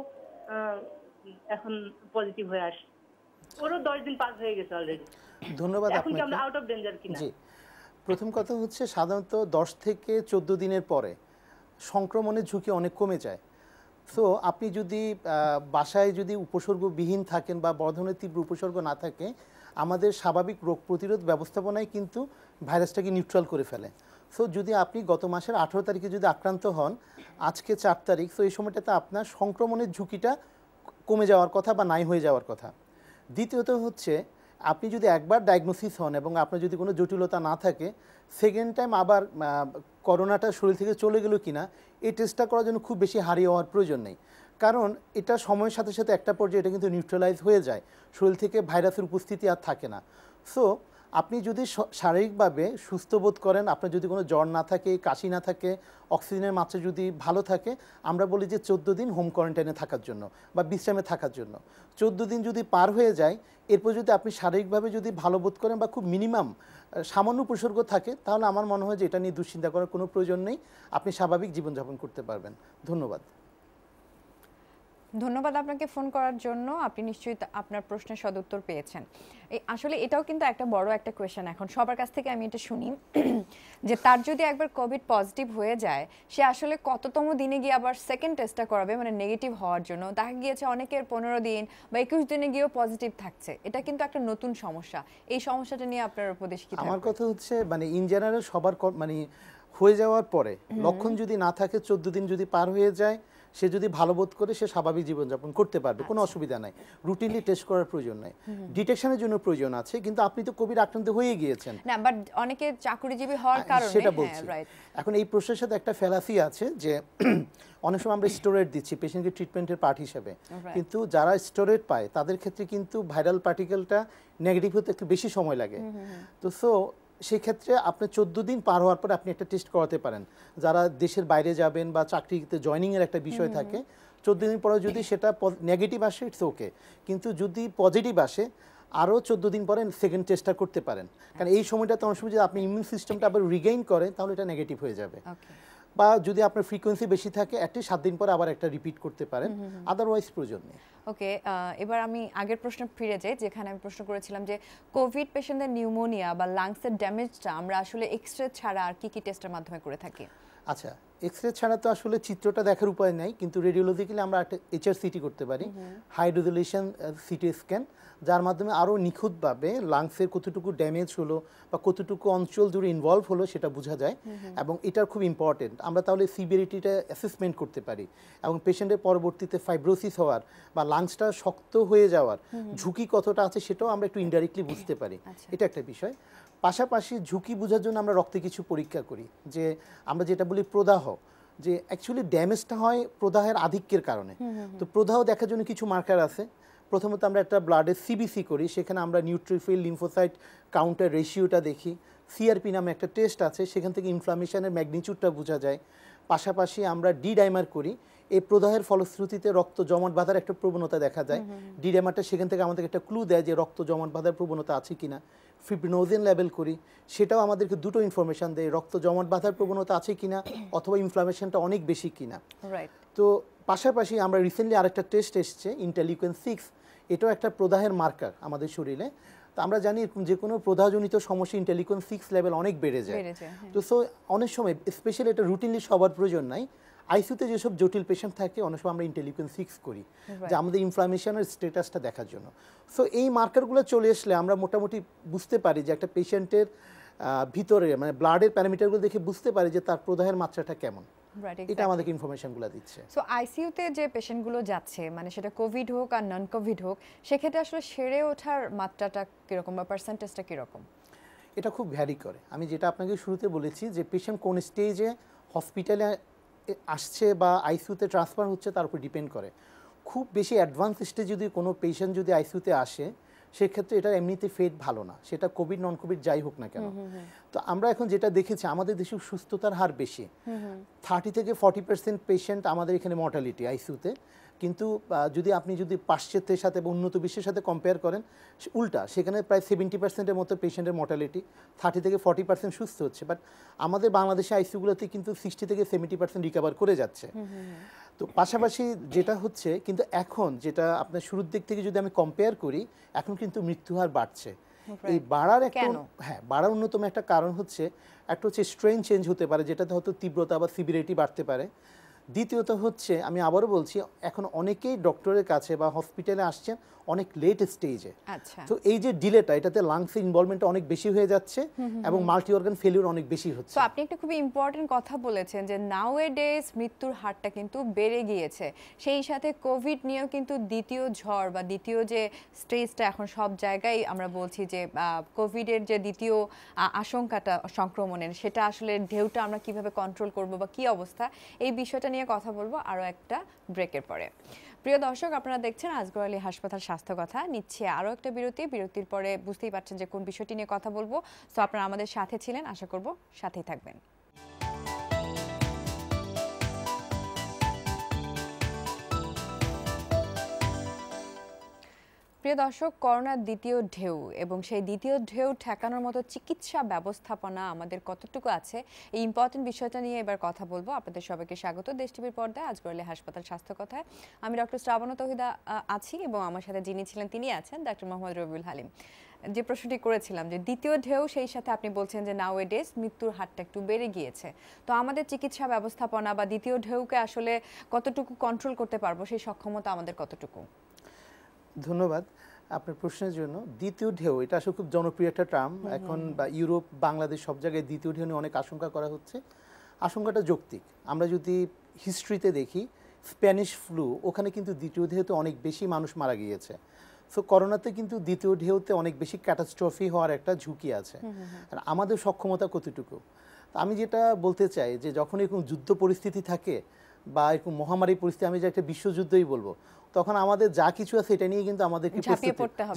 এখন পজিটিভ হয়ে আসছে ওরও দিন পাস হয়ে গেছে অলরেডি ধন্যবাদ এখন কি আমরা আউট অফ ডেঞ্জার কিনা জি প্রথম কথা হচ্ছে সাধারণত দশ থেকে চোদ্দ দিনের পরে সংক্রমণের ঝুঁকি অনেক কমে যায় সো আপনি যদি বাসায় যদি উপসর্গবিহীন থাকেন বা বর্ধনের তীব্র উপসর্গ না থাকে আমাদের স্বাভাবিক রোগ প্রতিরোধ ব্যবস্থাপনায় কিন্তু ভাইরাসটাকে নিউট্রাল করে ফেলে সো যদি আপনি গত মাসের আঠেরো তারিখে যদি আক্রান্ত হন আজকে চার তারিখ সো এই সময়টাতে আপনার সংক্রমণের ঝুঁকিটা কমে যাওয়ার কথা বা নাই হয়ে যাওয়ার কথা দ্বিতীয়ত হচ্ছে আপনি যদি একবার ডায়াগনোসিস হন এবং আপনার যদি কোনো জটিলতা না থাকে সেকেন্ড টাইম আবার করোনাটা শরীর থেকে চলে গেল কিনা এই টেস্টটা করার জন্য খুব বেশি হারিয়ে হওয়ার প্রয়োজন নেই কারণ এটা সময়ের সাথে সাথে একটা পর্যায়ে এটা কিন্তু নিউট্রালাইজ হয়ে যায় শরীর থেকে ভাইরাসের উপস্থিতি আর থাকে না সো আপনি যদি শারীরিকভাবে সুস্থ বোধ করেন আপনার যদি কোনো জ্বর না থাকে কাশি না থাকে অক্সিজেনের মাত্রা যদি ভালো থাকে আমরা বলি যে চোদ্দ দিন হোম কোয়ারেন্টাইনে থাকার জন্য বা বিশ্রামে থাকার জন্য চোদ্দ দিন যদি পার হয়ে যায় এরপর যদি আপনি শারীরিকভাবে যদি ভালো বোধ করেন বা খুব মিনিমাম সামান্য উপসর্গ থাকে তাহলে আমার মনে হয় যে এটা নিয়ে দুশ্চিন্তা করার কোনো প্রয়োজন নেই আপনি স্বাভাবিক জীবনযাপন করতে পারবেন ধন্যবাদ ধন্যবাদ আপনাকে ফোন করার জন্য আপনি নিশ্চয়ই আপনার প্রশ্নের সদুত্তর পেয়েছেন এই আসলে এটাও কিন্তু একটা বড় একটা কোয়েশন এখন সবার কাছ থেকে আমি এটা শুনি যে তার যদি একবার কোভিড পজিটিভ হয়ে যায় সে আসলে কততম দিনে গিয়ে আবার সেকেন্ড টেস্টটা করাবে মানে নেগেটিভ হওয়ার জন্য দেখা গিয়েছে অনেকের পনেরো দিন বা একুশ দিনে গিয়েও পজিটিভ থাকছে এটা কিন্তু একটা নতুন সমস্যা এই সমস্যাটা নিয়ে আপনার উপদেশ কি আমার কথা হচ্ছে মানে ইন জেনারেল সবার মানে হয়ে যাওয়ার পরে লক্ষণ যদি না থাকে চোদ্দ দিন যদি পার হয়ে যায় সে যদি ভালো বোধ করে সে স্বাভাবিক জীবনযাপন করতে পারবে কোনো আচ্ছা। অসুবিধা নাই রুটিনলি টেস্ট করার প্রয়োজন নাই ডিটেকশনের জন্য প্রয়োজন আছে কিন্তু আপনি তো কোভিড আক্রান্ত হয়ে গিয়েছেন না বাট অনেকে চাকরিজীবী হওয়ার কারণে সেটা হ্যাঁ, বলছি এখন এই প্রশ্নের সাথে একটা ফেলাসি আছে যে অনেক সময় আমরা স্টোরেট দিচ্ছি পেশেন্টকে ট্রিটমেন্টের পার্ট হিসেবে কিন্তু যারা স্টোরেট পায় তাদের ক্ষেত্রে কিন্তু ভাইরাল পার্টিকেলটা নেগেটিভ হতে একটু বেশি সময় লাগে তো সো সেই ক্ষেত্রে আপনি চোদ্দ দিন পার হওয়ার পরে আপনি একটা টেস্ট করাতে পারেন যারা দেশের বাইরে যাবেন বা চাকরিতে জয়নিংয়ের একটা বিষয় থাকে চোদ্দ দিন পরে যদি সেটা নেগেটিভ আসে ইটস ওকে কিন্তু যদি পজিটিভ আসে আরও চোদ্দ দিন পরে সেকেন্ড টেস্টটা করতে পারেন কারণ এই সময়টা তো অনেক সময় যদি আপনি ইমিউন সিস্টেমটা আবার রিগেইন করে তাহলে এটা নেগেটিভ হয়ে যাবে বা যদি আপনার ফ্রিকোয়েন্সি বেশি থাকে একটি সাত দিন পরে আবার একটা রিপিট করতে পারেন আদারওয়াইজ প্রয়োজন নেই ওকে এবার আমি আগের প্রশ্ন ফিরে যাই যেখানে আমি প্রশ্ন করেছিলাম যে কোভিড পেশেন্টদের নিউমোনিয়া বা লাংসের ড্যামেজটা আমরা আসলে এক্স রে ছাড়া আর কি কি টেস্টের মাধ্যমে করে থাকি আচ্ছা এক্স রে ছাড়া তো আসলে চিত্রটা দেখার উপায় নাই কিন্তু রেডিওলজিক্যালি আমরা একটা এইচআর সিটি করতে পারি হাই সিটি স্ক্যান যার মাধ্যমে আরও নিখুঁতভাবে লাংসের কতটুকু ড্যামেজ হলো বা কতটুকু অঞ্চল জুড়ে ইনভলভ হলো সেটা বোঝা যায় এবং এটার খুব ইম্পর্টেন্ট আমরা তাহলে সিভিয়ারিটিটা অ্যাসেসমেন্ট করতে পারি এবং পেশেন্টের পরবর্তীতে ফাইব্রোসিস হওয়ার বা লাংসটা শক্ত হয়ে যাওয়ার ঝুঁকি কতটা আছে সেটাও আমরা একটু ইনডাইরেক্টলি বুঝতে পারি আচ্ছা। এটা একটা বিষয় পাশাপাশি ঝুঁকি বোঝার জন্য আমরা রক্তে কিছু পরীক্ষা করি যে আমরা যেটা বলি প্রদাহ যে অ্যাকচুয়ালি ড্যামেজটা হয় প্রদাহের আধিক্যের কারণে তো প্রদাহ দেখার জন্য কিছু মার্কার আছে প্রথমত আমরা একটা ব্লাডের সিবিসি করি সেখানে আমরা নিউট্রিফিল লিম্ফোসাইট কাউন্টার রেশিওটা দেখি সিআরপি নামে একটা টেস্ট আছে সেখান থেকে ইনফ্লামেশনের ম্যাগনিচিউডটা বোঝা যায় পাশাপাশি আমরা ডি ডাইমার করি এই প্রদাহের ফলশ্রুতিতে রক্ত জমাট বাঁধার একটা প্রবণতা দেখা যায় ডি ডাইমারটা সেখান থেকে আমাদের একটা ক্লু দেয় যে রক্ত জমাট বাঁধার প্রবণতা আছে কিনা ফিপ্রিনোজিন লেভেল করি সেটাও আমাদেরকে দুটো ইনফরমেশান দেয় রক্ত জমাট বাঁধার প্রবণতা আছে কিনা অথবা ইনফ্লামেশনটা অনেক বেশি কিনা তো পাশাপাশি আমরা রিসেন্টলি আরেকটা টেস্ট এসছে ইন্টালিকুয়েন সিক্স এটাও একটা প্রদাহের মার্কার আমাদের শরীরে তো আমরা জানি যে কোনো প্রধাজনিত সমস্যা ইন্টালিকুয়েন সিক্স লেভেল অনেক বেড়ে যায় হ্যাঁ। তো সো অনেক সময় স্পেশালি এটা রুটিনলি সবার প্রয়োজন নাই আইসিউতে যেসব জটিল পেশেন্ট থাকে অনেক সময় আমরা ইন্টেলিকুইন সিক্স করি যে আমাদের ইনফ্লামেশনের স্টেটাসটা দেখার জন্য সো এই মার্কারগুলো চলে আসলে আমরা মোটামুটি বুঝতে পারি যে একটা পেশেন্টের ভিতরে মানে ব্লাডের প্যারামিটারগুলো দেখে বুঝতে পারি যে তার প্রদাহের মাত্রাটা কেমন এটা আমাদেরকে ইনফরমেশনগুলো দিচ্ছে সো আইসিইউতে যে পেশেন্টগুলো যাচ্ছে মানে সেটা কোভিড হোক আর নন কোভিড হোক সেক্ষেত্রে আসলে সেরে ওঠার মাত্রাটা কীরকম বা পার্সেন্টেজটা কীরকম এটা খুব ভ্যারি করে আমি যেটা আপনাকে শুরুতে বলেছি যে পেশেন্ট কোন স্টেজে হসপিটালে আসছে বা আইসিউতে ট্রান্সফার হচ্ছে তার উপর ডিপেন্ড করে খুব বেশি অ্যাডভান্স স্টেজে যদি কোনো পেশেন্ট যদি আইসিউতে আসে সেক্ষেত্রে এটা এমনিতে ফেট ভালো না সেটা কোভিড নন কোভিড যাই হোক না কেন তো আমরা এখন যেটা দেখেছি আমাদের দেশে সুস্থতার হার বেশি থার্টি থেকে ফর্টি পার্সেন্ট পেশেন্ট আমাদের এখানে মর্টালিটি আইসিউতে কিন্তু যদি আপনি যদি পাশ্চাত্যের সাথে বা উন্নত বিশ্বের সাথে কম্পেয়ার করেন উল্টা সেখানে প্রায় সেভেন্টি পার্সেন্টের মতো পেশেন্টের মর্টালিটি থার্টি থেকে ফর্টি পার্সেন্ট সুস্থ হচ্ছে বাট আমাদের বাংলাদেশে আইসিউগুলোতে কিন্তু সিক্সটি থেকে সেভেন্টি পার্সেন্ট রিকাভার করে যাচ্ছে তো পাশাপাশি যেটা হচ্ছে কিন্তু এখন যেটা আপনার শুরুর দিক থেকে যদি আমি কম্পেয়ার করি এখন কিন্তু মৃত্যুহার বাড়ছে এই বাড়ার একটা হ্যাঁ বাড়ার অন্যতম একটা কারণ হচ্ছে একটা হচ্ছে স্ট্রেন চেঞ্জ হতে পারে যেটাতে হয়তো তীব্রতা বা সিভিরিটি বাড়তে পারে দ্বিতীয়ত হচ্ছে আমি আবারও বলছি এখন অনেকেই ডক্টরের কাছে বা হসপিটালে আসছেন অনেক লেট স্টেজে আচ্ছা। তো এই যে ডিলেটা এটাতে লাংস ইনভলভমেন্ট অনেক বেশি হয়ে যাচ্ছে এবং মাল্টি অর্গান ফেলিউর অনেক বেশি হচ্ছে তো আপনি একটা খুব ইম্পর্টেন্ট কথা বলেছেন যে নাও এ ডেজ মৃত্যুর হারটা কিন্তু বেড়ে গিয়েছে সেই সাথে কোভিড নিয়েও কিন্তু দ্বিতীয় ঝড় বা দ্বিতীয় যে স্টেজটা এখন সব জায়গায় আমরা বলছি যে কোভিডের যে দ্বিতীয় আশঙ্কাটা সংক্রমণের সেটা আসলে ঢেউটা আমরা কিভাবে কন্ট্রোল করব বা কি অবস্থা এই বিষয়টা নিয়ে নিয়ে কথা বলবো আরও একটা ব্রেকের পরে প্রিয় দর্শক আপনারা দেখছেন আজগর আলী হাসপাতাল স্বাস্থ্য কথা নিচ্ছে আরও একটা বিরতি বিরতির পরে বুঝতেই পারছেন যে কোন বিষয়টি নিয়ে কথা বলবো সো আপনারা আমাদের সাথে ছিলেন আশা করব সাথেই থাকবেন প্রিয় দর্শক করোনার দ্বিতীয় ঢেউ এবং সেই দ্বিতীয় ঢেউ ঠেকানোর মতো চিকিৎসা ব্যবস্থাপনা আমাদের কতটুকু আছে এই ইম্পর্টেন্ট বিষয়টা নিয়ে এবার কথা বলবো আপনাদের সবাইকে স্বাগত দেশ টিভির পর্দায় আজ গড়লে হাসপাতাল স্বাস্থ্য কথায় আমি ডক্টর শ্রাবণ তহিদা আছি এবং আমার সাথে যিনি ছিলেন তিনি আছেন ডাক্তার মোহাম্মদ রবিউল হালিম যে প্রশ্নটি করেছিলাম যে দ্বিতীয় ঢেউ সেই সাথে আপনি বলছেন যে নাও এডেস মৃত্যুর হারটা একটু বেড়ে গিয়েছে তো আমাদের চিকিৎসা ব্যবস্থাপনা বা দ্বিতীয় ঢেউকে আসলে কতটুকু কন্ট্রোল করতে পারবো সেই সক্ষমতা আমাদের কতটুকু ধন্যবাদ আপনার প্রশ্নের জন্য দ্বিতীয় ঢেউ এটা আসলে খুব জনপ্রিয় একটা টার্ম এখন বা ইউরোপ বাংলাদেশ সব জায়গায় দ্বিতীয় ঢেউ নিয়ে অনেক আশঙ্কা করা হচ্ছে আশঙ্কাটা যৌক্তিক আমরা যদি হিস্ট্রিতে দেখি স্প্যানিশ ফ্লু ওখানে কিন্তু দ্বিতীয় ঢেউতে অনেক বেশি মানুষ মারা গিয়েছে সো করোনাতে কিন্তু দ্বিতীয় ঢেউতে অনেক বেশি ক্যাটাস্ট্রফি হওয়ার একটা ঝুঁকি আছে আর আমাদের সক্ষমতা কতটুকু আমি যেটা বলতে চাই যে যখন এরকম যুদ্ধ পরিস্থিতি থাকে বা এরকম মহামারী পরিস্থিতি আমি যে একটা বিশ্বযুদ্ধই বলবো তখন আমাদের যা কিছু আছে এটা নিয়ে কিন্তু আমাদেরকে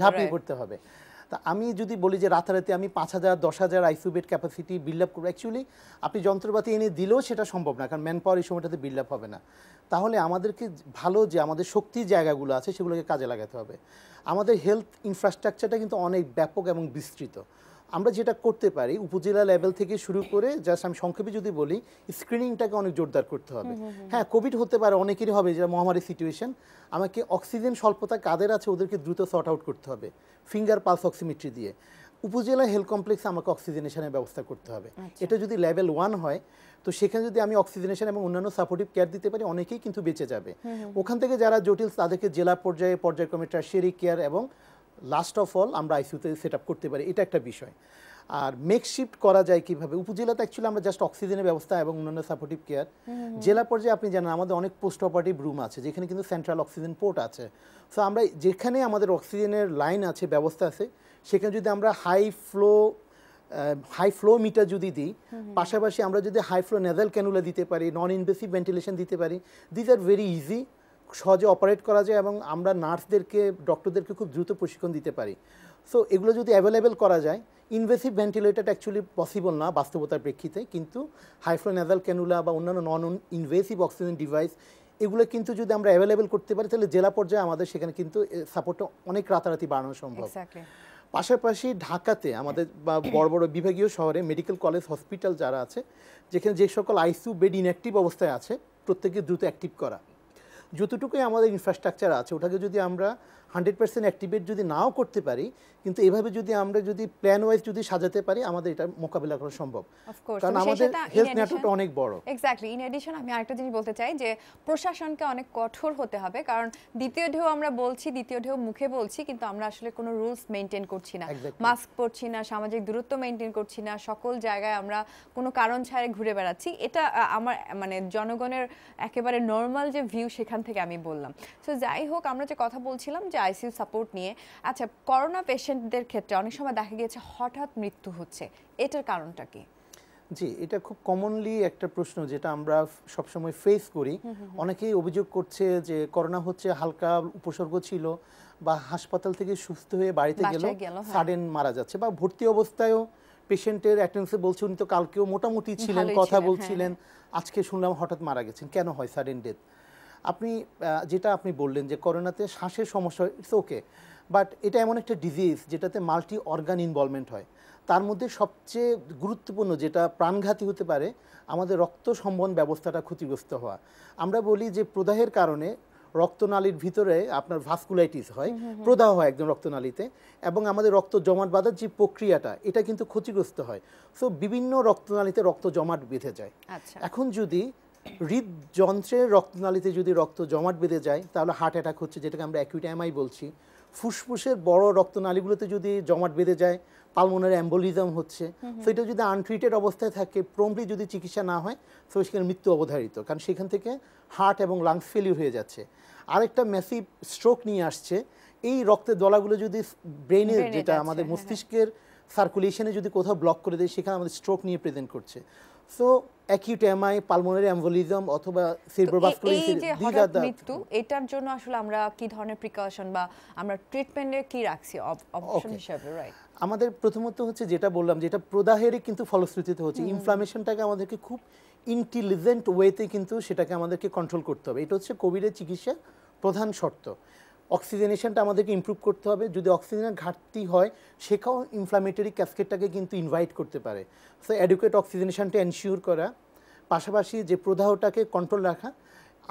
ঝাঁপিয়ে পড়তে হবে তা আমি যদি বলি যে রাতারাতি আমি পাঁচ হাজার দশ হাজার ICU bed capacity build up করবো অ্যাকচুয়ালি আপনি যন্ত্রপাতি এনে দিলেও সেটা সম্ভব না কারণ ম্যান পাওয়ার এই সময়টাতে বিল্ড আপ হবে না তাহলে আমাদেরকে ভালো যে আমাদের শক্তির জায়গাগুলো আছে সেগুলোকে কাজে লাগাতে হবে আমাদের হেলথ ইনফ্রাস্ট্রাকচারটা কিন্তু অনেক ব্যাপক এবং বিস্তৃত আমরা যেটা করতে পারি উপজেলা লেভেল থেকে শুরু করে জাস্ট আমি সংক্ষেপে যদি বলি স্ক্রিনিংটাকে অনেক জোরদার করতে হবে হ্যাঁ কোভিড হতে পারে অনেকেরই হবে যেটা মহামারী সিচুয়েশন আমাকে অক্সিজেন স্বল্পতা কাদের আছে ওদেরকে দ্রুত শর্ট আউট করতে হবে ফিঙ্গার পালস অক্সিমিট্রি দিয়ে উপজেলা হেলথ কমপ্লেক্সে আমাকে অক্সিজেনেশনের ব্যবস্থা করতে হবে আচ্ছা। এটা যদি লেভেল ওয়ান হয় তো সেখানে যদি আমি অক্সিজেনেশন এবং অন্যান্য সাপোর্টিভ কেয়ার দিতে পারি অনেকেই কিন্তু বেঁচে যাবে ওখান থেকে যারা জটিল তাদেরকে জেলা পর্যায়ে পর্যায়ক্রমে টার্সিয়ারি কেয়ার এবং লাস্ট অফ অল আমরা আইসিউতে সেট আপ করতে পারি এটা একটা বিষয় আর মেকশিফট করা যায় কিভাবে উপজেলাতে অ্যাকচুয়ালি আমরা জাস্ট অক্সিজেনের ব্যবস্থা এবং অন্যান্য সাপোর্টিভ কেয়ার জেলা পর্যায়ে আপনি জানেন আমাদের অনেক পোস্ট অপারেটিভ রুম আছে যেখানে কিন্তু সেন্ট্রাল অক্সিজেন পোর্ট আছে সো আমরা যেখানে আমাদের অক্সিজেনের লাইন আছে ব্যবস্থা আছে সেখানে যদি আমরা high flow high flow meter যদি দিই পাশাপাশি আমরা যদি হাই ফ্লো নেজাল ক্যানুলা দিতে পারি নন ইনভেসিভ ভেন্টিলেশন দিতে পারি দিজ আর ভেরি ইজি সহজে অপারেট করা যায় এবং আমরা নার্সদেরকে ডক্টরদেরকে খুব দ্রুত প্রশিক্ষণ দিতে পারি সো এগুলো যদি অ্যাভেলেবেল করা যায় ইনভেসিভ ভেন্টিলেটার অ্যাকচুয়ালি পসিবল না বাস্তবতার প্রেক্ষিতে কিন্তু হাইফ্লো ন্যাজাল ক্যানুলা বা অন্যান্য নন ইনভেসিভ অক্সিজেন ডিভাইস এগুলো কিন্তু যদি আমরা অ্যাভেলেবেল করতে পারি তাহলে জেলা পর্যায়ে আমাদের সেখানে কিন্তু সাপোর্টটা অনেক রাতারাতি বাড়ানো সম্ভব পাশাপাশি ঢাকাতে আমাদের বা বড় বড় বিভাগীয় শহরে মেডিকেল কলেজ হসপিটাল যারা আছে যেখানে যে সকল আইসিউ বেড ইনঅ্যাক্টিভ অবস্থায় আছে প্রত্যেকে দ্রুত অ্যাক্টিভ করা যতটুকুই আমাদের ইনফ্রাস্ট্রাকচার আছে ওটাকে যদি আমরা হান্ড্রেড পার্সেন্ট অ্যাক্টিভেট যদি নাও করতে পারি কিন্তু এভাবে যদি আমরা যদি প্ল্যান ওয়াইজ যদি সাজাতে পারি আমাদের এটা মোকাবিলা করা সম্ভব কারণ আমাদের হেলথ নেটওয়ার্ক অনেক বড় এক্স্যাক্টলি ইন এডিশন আমি আরেকটা জিনিস বলতে চাই যে প্রশাসনকে অনেক কঠোর হতে হবে কারণ দ্বিতীয় ঢেউ আমরা বলছি দ্বিতীয় ঢেউ মুখে বলছি কিন্তু আমরা আসলে কোনো রুলস মেনটেন করছি না মাস্ক পরছি না সামাজিক দূরত্ব মেনটেন করছি না সকল জায়গায় আমরা কোনো কারণ ছাড়াই ঘুরে বেড়াচ্ছি এটা আমার মানে জনগণের একেবারে নর্মাল যে ভিউ সেখান থেকে আমি বললাম সো যাই হোক আমরা যে কথা বলছিলাম যে আইসিইউ সাপোর্ট নিয়ে আচ্ছা করোনা পেশেন্টদের ক্ষেত্রে অনেক সময় দেখা গিয়েছে হঠাৎ মৃত্যু হচ্ছে এটার কারণটা কি জি এটা খুব কমনলি একটা প্রশ্ন যেটা আমরা সবসময় ফেস করি অনেকেই অভিযোগ করছে যে করোনা হচ্ছে হালকা উপসর্গ ছিল বা হাসপাতাল থেকে সুস্থ হয়ে বাড়িতে গেল সাডেন হ্যাঁ। মারা যাচ্ছে বা ভর্তি অবস্থায়ও পেশেন্টের অ্যাটেন্ডেন্সে বলছে উনি তো কালকেও মোটামুটি ছিলেন কথা হ্যাঁ, বলছিলেন হ্যাঁ। আজকে শুনলাম হঠাৎ মারা গেছেন কেন হয় সাডেন ডেথ আপনি যেটা আপনি বললেন যে করোনাতে শ্বাসের সমস্যা ইটস ওকে বাট এটা এমন একটা ডিজিজ যেটাতে মাল্টি অর্গান ইনভলভমেন্ট হয় তার মধ্যে সবচেয়ে গুরুত্বপূর্ণ যেটা প্রাণঘাতী হতে পারে আমাদের রক্ত সম্বন্ধ ব্যবস্থাটা ক্ষতিগ্রস্ত হওয়া আমরা বলি যে প্রদাহের কারণে রক্তনালীর ভিতরে আপনার ভাস্কুলাইটিস হয় প্রদাহ হয় একদম রক্তনালীতে এবং আমাদের রক্ত জমাট বাঁধার যে প্রক্রিয়াটা এটা কিন্তু ক্ষতিগ্রস্ত হয় সো বিভিন্ন রক্তনালীতে রক্ত জমাট বেঁধে যায় আচ্ছা। এখন যদি হৃদযন্ত্রের রক্তনালীতে যদি রক্ত জমাট বেঁধে যায় তাহলে হার্ট অ্যাটাক হচ্ছে যেটাকে আমরা অ্যাকিউট এমআই বলছি ফুসফুসের বড় রক্তনালীগুলোতে যদি জমাট বেঁধে যায় পালমোনার অ্যাম্বোলিজম হচ্ছে সো এটা যদি আনট্রিটেড অবস্থায় থাকে প্রমলি যদি চিকিৎসা না হয় তো সেখানে মৃত্যু অবধারিত কারণ সেখান থেকে হার্ট এবং লাংস ফেলিউর হয়ে যাচ্ছে আরেকটা ম্যাসিভ স্ট্রোক নিয়ে আসছে এই রক্তের দলাগুলো যদি ব্রেনের যেটা আমাদের হ্যাঁ, হ্যাঁ। মস্তিষ্কের সার্কুলেশনে যদি কোথাও ব্লক করে দেয় সেখানে আমাদের স্ট্রোক নিয়ে প্রেজেন্ট করছে so acute MI pulmonary embolism অথবা সিরব্রোভাস্কুলার ইনসিডেন্ট মৃত্যু এটার জন্য আসলে আমরা কি ধরনের প্রিকশন বা আমরা ট্রিটমেন্টে কি রাখছি অপশন হিসেবে রাইট আমাদের প্রথমত হচ্ছে যেটা বললাম যেটা প্রদাহেরই কিন্তু ফলশ্রুতিতে হচ্ছে ইনফ্লামেশনটাকে আমাদেরকে খুব ইন্টেলিজেন্ট ওয়েতে কিন্তু সেটাকে আমাদেরকে কন্ট্রোল করতে হবে এটা হচ্ছে কোভিডের চিকিৎসা প্রধান শর্ত অক্সিজেনেশনটা আমাদেরকে ইম্প্রুভ করতে হবে যদি অক্সিজেনের ঘাটতি হয় সেখাও ইনফ্লামেটরি ক্যাসকেটটাকে কিন্তু ইনভাইট করতে পারে সো অ্যাডুকেট অক্সিজেনেশনটা এনশিওর করা পাশাপাশি যে প্রদাহটাকে কন্ট্রোল রাখা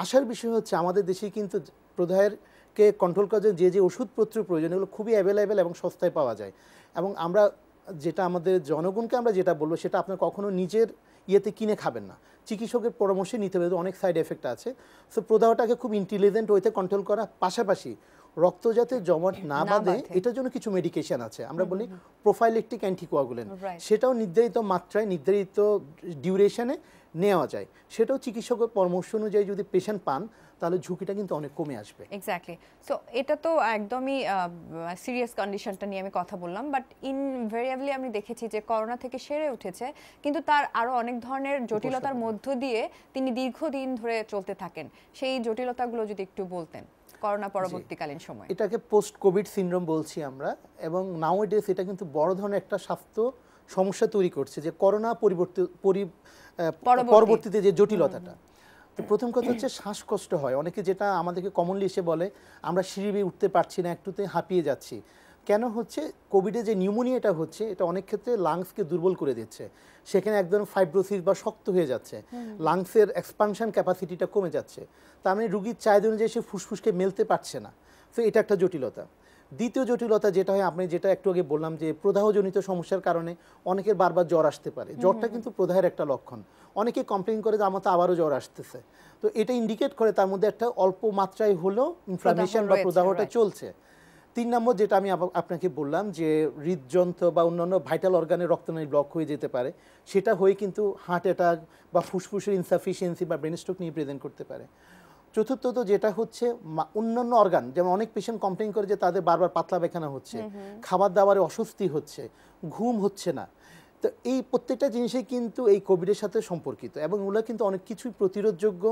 আসার বিষয় হচ্ছে আমাদের দেশে কিন্তু প্রদাহের কে কন্ট্রোল করার জন্য যে যে ওষুধপত্র প্রয়োজন এগুলো খুবই অ্যাভেলেবেল এবং সস্তায় পাওয়া যায় এবং আমরা যেটা আমাদের জনগণকে আমরা যেটা বলবো সেটা আপনার কখনো নিজের ইয়েতে কিনে খাবেন না চিকিৎসকের পরামর্শে নিতে হবে অনেক সাইড এফেক্ট আছে সো প্রদাহটাকে খুব ইন্টেলিজেন্ট ওইতে কন্ট্রোল করা পাশাপাশি রক্ত যাতে জমাট না বাঁধে এটার জন্য কিছু মেডিকেশন আছে আমরা বলি প্রোফাইলেকটিক অ্যান্টিকোয়াগুলেন সেটাও নির্ধারিত মাত্রায় নির্ধারিত ডিউরেশনে নেওয়া যায় সেটাও চিকিৎসকের পরামর্শ অনুযায়ী যদি পেশেন্ট পান তাহলে ঝুঁকিটা কিন্তু অনেক কমে আসবে এক্স্যাক্টলি সো এটা তো একদমই সিরিয়াস কন্ডিশনটা নিয়ে আমি কথা বললাম বাট ইনভেরিয়াবলি আমি দেখেছি যে করোনা থেকে সেরে উঠেছে কিন্তু তার আরও অনেক ধরনের জটিলতার মধ্য দিয়ে তিনি দীর্ঘদিন ধরে চলতে থাকেন সেই জটিলতাগুলো যদি একটু বলতেন করোনা পরবর্তীকালীন সময় এটাকে পোস্ট কোভিড সিনড্রোম বলছি আমরা এবং নাও এডেস এটা কিন্তু বড় ধরনের একটা স্বাস্থ্য সমস্যা তৈরি করছে যে করোনা পরিবর্তিত পরবর্তীতে যে জটিলতাটা তো প্রথম কথা হচ্ছে শ্বাসকষ্ট হয় অনেকে যেটা আমাদেরকে কমনলি এসে বলে আমরা সিঁড়ি উঠতে পারছি না একটুতে হাঁপিয়ে যাচ্ছি কেন হচ্ছে কোভিডে যে নিউমোনিয়াটা হচ্ছে এটা অনেক ক্ষেত্রে লাংসকে দুর্বল করে দিচ্ছে সেখানে একদম ফাইব্রোসিস বা শক্ত হয়ে যাচ্ছে লাংসের এক্সপানশন ক্যাপাসিটিটা কমে যাচ্ছে তার মানে রুগীর চাহিদা অনুযায়ী সে ফুসফুসকে মেলতে পারছে না তো এটা একটা জটিলতা দ্বিতীয় জটিলতা যেটা হয় আপনি যেটা একটু আগে বললাম যে প্রদাহজনিত সমস্যার কারণে অনেকের বারবার জ্বর আসতে পারে জ্বরটা কিন্তু প্রদাহের একটা লক্ষণ অনেকে কমপ্লেন করে যে আমার তো আবারও জ্বর আসতেছে তো এটা ইন্ডিকেট করে তার মধ্যে একটা অল্প মাত্রায় হলেও ইনফ্লামেশন বা প্রদাহটা চলছে তিন নম্বর যেটা আমি আপনাকে বললাম যে হৃদযন্ত্র বা অন্যান্য ভাইটাল অর্গানে রক্তনালী ব্লক হয়ে যেতে পারে সেটা হয়ে কিন্তু হার্ট অ্যাটাক বা ফুসফুসের ইনসাফিসিয়েন্সি বা ব্রেন স্ট্রোক নিয়ে প্রেজেন্ট করতে পারে চতুর্থত যেটা হচ্ছে অন্যান্য অর্গান যেমন অনেক পেশেন্ট কমপ্লেন করে যে তাদের বারবার পাতলা বেখানা হচ্ছে খাবার দাবারে অস্বস্তি হচ্ছে ঘুম হচ্ছে না তো এই প্রত্যেকটা জিনিসই কিন্তু এই কোভিডের সাথে সম্পর্কিত এবং ওগুলো কিন্তু অনেক কিছুই প্রতিরোধযোগ্য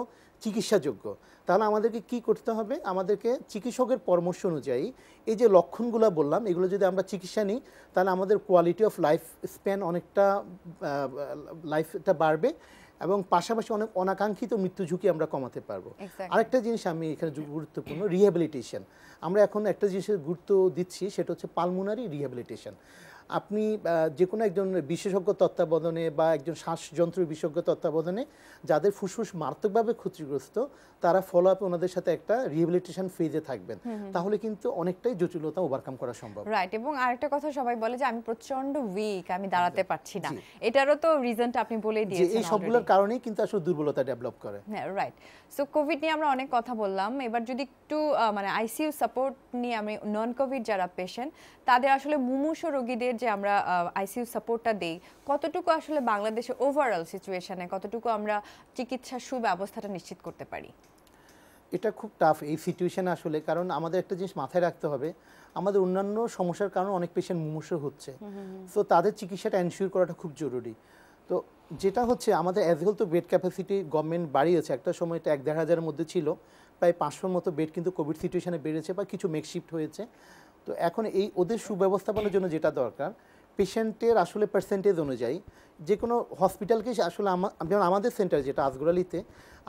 চিকিৎসাযোগ্য তাহলে আমাদেরকে কি করতে হবে আমাদেরকে চিকিৎসকের পরামর্শ অনুযায়ী এই যে লক্ষণগুলো বললাম এগুলো যদি আমরা চিকিৎসা নিই তাহলে আমাদের কোয়ালিটি অফ লাইফ স্প্যান অনেকটা লাইফটা বাড়বে এবং পাশাপাশি অনেক অনাকাঙ্ক্ষিত মৃত্যু ঝুঁকি আমরা কমাতে পারবো আরেকটা জিনিস আমি এখানে গুরুত্বপূর্ণ রিহ্যাবিলিটেশন আমরা এখন একটা জিনিসের গুরুত্ব দিচ্ছি সেটা হচ্ছে পালমোনারি রিহ্যাবিলিটেশন আপনি যে কোনো একজন বিশেষজ্ঞ তত্ত্বাবধানে বা একজন শ্বাসযন্ত্র বিশেষজ্ঞ তত্ত্বাবধানে যাদের ফুসফুস মারাত্মকভাবে ক্ষতিগ্রস্ত তারা ফলো আপ ওনাদের সাথে একটা রিহেবিলিটেশন ফেজে থাকবেন তাহলে কিন্তু অনেকটাই জটিলতা ওভারকাম করা সম্ভব রাইট এবং আরেকটা কথা সবাই বলে যে আমি প্রচন্ড উইক আমি দাঁড়াতে পারছি না এটারও তো রিজনটা আপনি বলেই দিয়েছেন এই সবগুলোর কারণেই কিন্তু আসলে দুর্বলতা ডেভেলপ করে হ্যাঁ রাইট সো কোভিড নিয়ে আমরা অনেক কথা বললাম এবার যদি একটু মানে আইসিইউ সাপোর্ট নিয়ে আমি নন কোভিড যারা পেশেন্ট তাদের আসলে মুমূর্ষু রোগীদের যে আমরা আইসিইউ সাপোর্টটা দেই কতটুকু আসলে বাংলাদেশে ওভারঅল সিচুয়েশানে কতটুকু আমরা চিকিৎসা সুব্যবস্থাটা নিশ্চিত করতে পারি এটা খুব টাফ এই সিচুয়েশন আসলে কারণ আমাদের একটা জিনিস মাথায় রাখতে হবে আমাদের অন্যান্য সমস্যার কারণে অনেক পেশেন্ট মুমূর্ষ হচ্ছে সো তাদের চিকিৎসাটা এনশিওর করাটা খুব জরুরি তো যেটা হচ্ছে আমাদের অ্যাজ হেল তো বেড ক্যাপাসিটি গভর্নমেন্ট বাড়িয়েছে একটা সময় এটা এক দেড় হাজারের মধ্যে ছিল প্রায় পাঁচশোর মতো বেড কিন্তু কোভিড সিচুয়েশানে বেড়েছে বা কিছু মেকশিফট হয়েছে তো এখন এই ওদের সুব্যবস্থাপনার জন্য যেটা দরকার পেশেন্টের আসলে পার্সেন্টেজ অনুযায়ী যে কোনো হসপিটালকে আসলে যেমন আমাদের সেন্টার যেটা আজগুরালিতে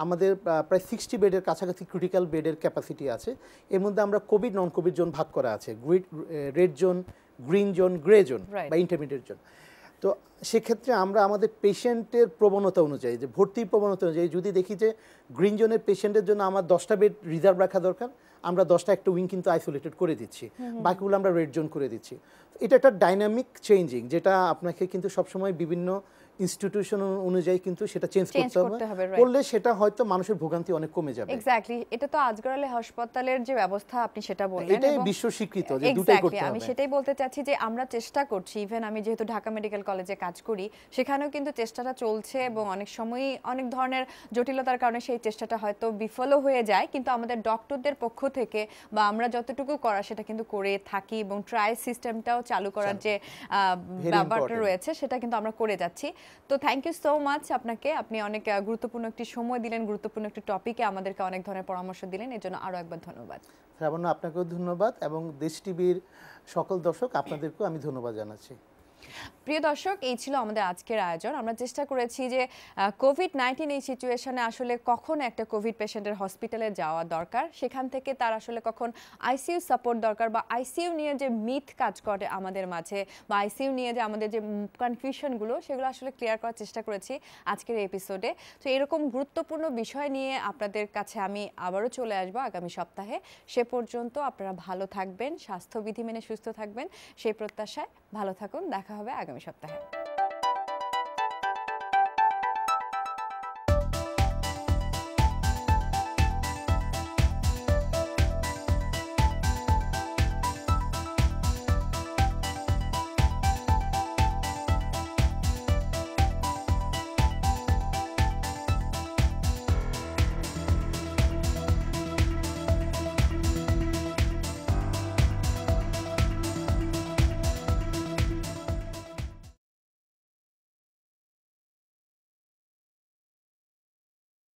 আমাদের প্রায় সিক্সটি বেডের কাছাকাছি ক্রিটিক্যাল বেডের ক্যাপাসিটি আছে এর মধ্যে আমরা কোভিড নন কোভিড জোন ভাগ করা আছে red zone green zone grey zone বা ইন্টারমিডিয়েট জোন তো সেক্ষেত্রে আমরা আমাদের পেশেন্টের প্রবণতা অনুযায়ী যে ভর্তির প্রবণতা অনুযায়ী যদি দেখি যে গ্রিন জোনের পেশেন্টের জন্য আমার দশটা বেড রিজার্ভ রাখা দরকার আমরা দশটা একটা উইং কিন্তু আইসোলেটেড করে দিচ্ছি বাকিগুলো আমরা রেড জোন করে দিচ্ছি এটা একটা ডাইনামিক চেঞ্জিং যেটা আপনাকে কিন্তু সবসময় বিভিন্ন ইনস্টিটিউশন অনুযায়ী কিন্তু সেটা চেঞ্জ করতে হবে করলে সেটা হয়তো মানুষের ভোগান্তি অনেক কমে যাবে এক্স্যাক্টলি এটা তো আজগরালে হাসপাতালের যে ব্যবস্থা আপনি সেটা বললেন এটাই বিশ্ব স্বীকৃত যে দুটোই করতে হবে আমি সেটাই বলতে চাচ্ছি যে আমরা চেষ্টা করছি ইভেন আমি যেহেতু ঢাকা মেডিকেল কলেজে কাজ করি সেখানেও কিন্তু চেষ্টাটা চলছে এবং অনেক সময় অনেক ধরনের জটিলতার কারণে সেই চেষ্টাটা হয়তো বিফলও হয়ে যায় কিন্তু আমাদের ডক্টরদের পক্ষ থেকে বা আমরা যতটুকু করা সেটা কিন্তু করে থাকি এবং ট্রাই সিস্টেমটাও চালু করার যে ব্যাপারটা রয়েছে সেটা কিন্তু আমরা করে যাচ্ছি তো থ্যাংক ইউ সো মাচ আপনাকে আপনি অনেক গুরুত্বপূর্ণ একটি সময় দিলেন গুরুত্বপূর্ণ একটি টপিকে আমাদেরকে অনেক ধরনের পরামর্শ দিলেন এর জন্য আরও একবার ধন্যবাদ শ্রাবণ আপনাকেও ধন্যবাদ এবং দেশ টিভির সকল দর্শক আপনাদেরকেও আমি ধন্যবাদ জানাচ্ছি প্রিয় দর্শক এই ছিল আমাদের আজকের আয়োজন আমরা চেষ্টা করেছি যে কোভিড নাইন্টিন এই সিচুয়েশনে আসলে কখন একটা কোভিড পেশেন্টের হসপিটালে যাওয়া দরকার সেখান থেকে তার আসলে কখন আইসিইউ সাপোর্ট দরকার বা আইসিইউ নিয়ে যে মিথ কাজ করে আমাদের মাঝে বা আইসিইউ নিয়ে যে আমাদের যে কনফিউশনগুলো সেগুলো আসলে ক্লিয়ার করার চেষ্টা করেছি আজকের এপিসোডে তো এরকম গুরুত্বপূর্ণ বিষয় নিয়ে আপনাদের কাছে আমি আবারও চলে আসবো আগামী সপ্তাহে সে পর্যন্ত আপনারা ভালো থাকবেন স্বাস্থ্যবিধি মেনে সুস্থ থাকবেন সেই প্রত্যাশায় ভালো থাকুন দেখা দেখা হবে আগামী সপ্তাহে